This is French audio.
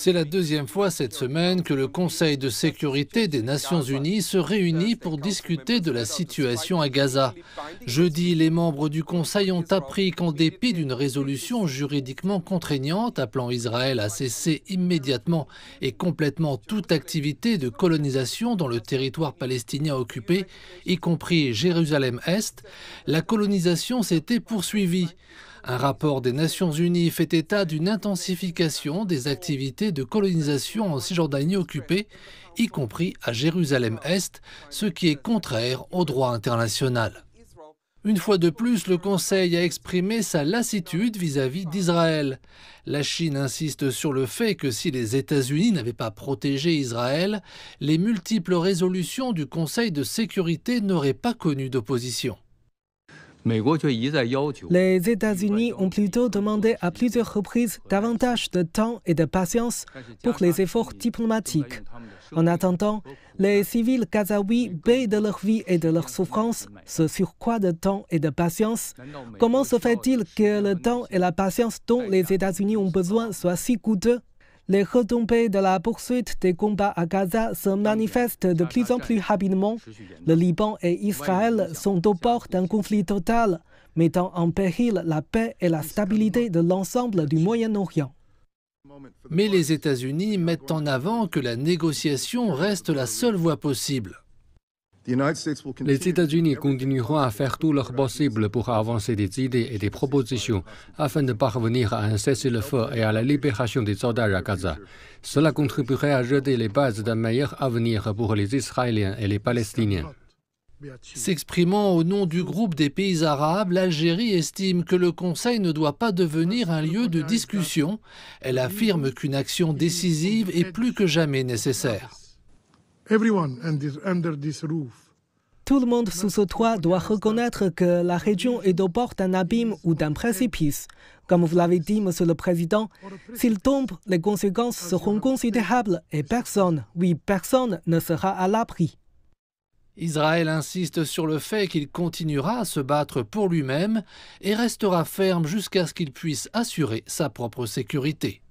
C'est la deuxième fois cette semaine que le Conseil de sécurité des Nations Unies se réunit pour discuter de la situation à Gaza. Jeudi, les membres du Conseil ont appris qu'en dépit d'une résolution juridiquement contraignante appelant Israël à cesser immédiatement et complètement toute activité de colonisation dans le territoire palestinien occupé, y compris Jérusalem-Est, la colonisation s'était poursuivie. Un rapport des Nations Unies fait état d'une intensification des activités de colonisation en Cisjordanie occupée, y compris à Jérusalem-Est, ce qui est contraire au droit international. Une fois de plus, le Conseil a exprimé sa lassitude vis-à-vis d'Israël. La Chine insiste sur le fait que si les États-Unis n'avaient pas protégé Israël, les multiples résolutions du Conseil de sécurité n'auraient pas connu d'opposition. Les États-Unis ont plutôt demandé à plusieurs reprises davantage de temps et de patience pour les efforts diplomatiques. En attendant, les civils gazaouis paient de leur vie et de leur souffrance ce surcroît de temps et de patience. Comment se fait-il que le temps et la patience dont les États-Unis ont besoin soient si coûteux les retombées de la poursuite des combats à Gaza se manifestent de plus en plus rapidement. Le Liban et Israël sont au portes d'un conflit total, mettant en péril la paix et la stabilité de l'ensemble du Moyen-Orient. Mais les États-Unis mettent en avant que la négociation reste la seule voie possible. Les États-Unis continueront à faire tout leur possible pour avancer des idées et des propositions afin de parvenir à un cessez-le-feu et à la libération des soldats à Gaza. Cela contribuerait à jeter les bases d'un meilleur avenir pour les Israéliens et les Palestiniens. S'exprimant au nom du groupe des pays arabes, l'Algérie estime que le Conseil ne doit pas devenir un lieu de discussion. Elle affirme qu'une action décisive est plus que jamais nécessaire. Tout le monde sous ce toit doit reconnaître que la région est au bord d'un abîme ou d'un précipice. Comme vous l'avez dit, Monsieur le Président, s'il tombe, les conséquences seront considérables et personne, oui, personne ne sera à l'abri. Israël insiste sur le fait qu'il continuera à se battre pour lui-même et restera ferme jusqu'à ce qu'il puisse assurer sa propre sécurité.